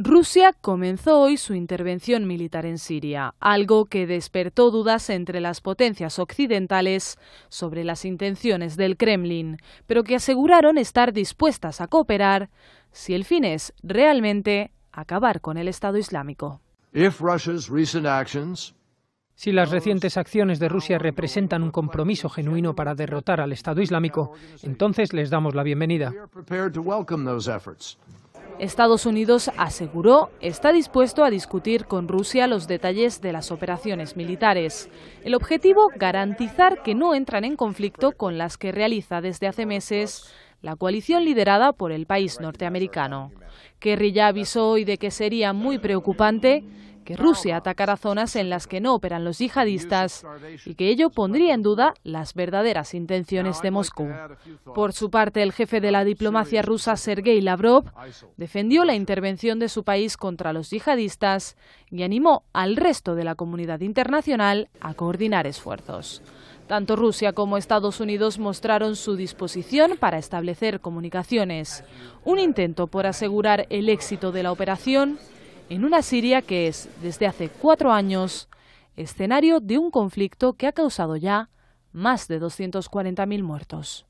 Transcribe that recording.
Rusia comenzó hoy su intervención militar en Siria, algo que despertó dudas entre las potencias occidentales sobre las intenciones del Kremlin, pero que aseguraron estar dispuestas a cooperar si el fin es realmente acabar con el Estado Islámico. Si las recientes acciones de Rusia representan un compromiso genuino para derrotar al Estado Islámico, entonces les damos la bienvenida. Estados Unidos aseguró está dispuesto a discutir con Rusia los detalles de las operaciones militares. El objetivo, garantizar que no entran en conflicto con las que realiza desde hace meses la coalición liderada por el país norteamericano. Kerry ya avisó hoy de que sería muy preocupante que Rusia atacara zonas en las que no operan los yihadistas y que ello pondría en duda las verdaderas intenciones de Moscú. Por su parte, el jefe de la diplomacia rusa, Sergei Lavrov, defendió la intervención de su país contra los yihadistas y animó al resto de la comunidad internacional a coordinar esfuerzos. Tanto Rusia como Estados Unidos mostraron su disposición para establecer comunicaciones, un intento por asegurar el éxito de la operación en una Siria que es, desde hace cuatro años, escenario de un conflicto que ha causado ya más de 240.000 muertos.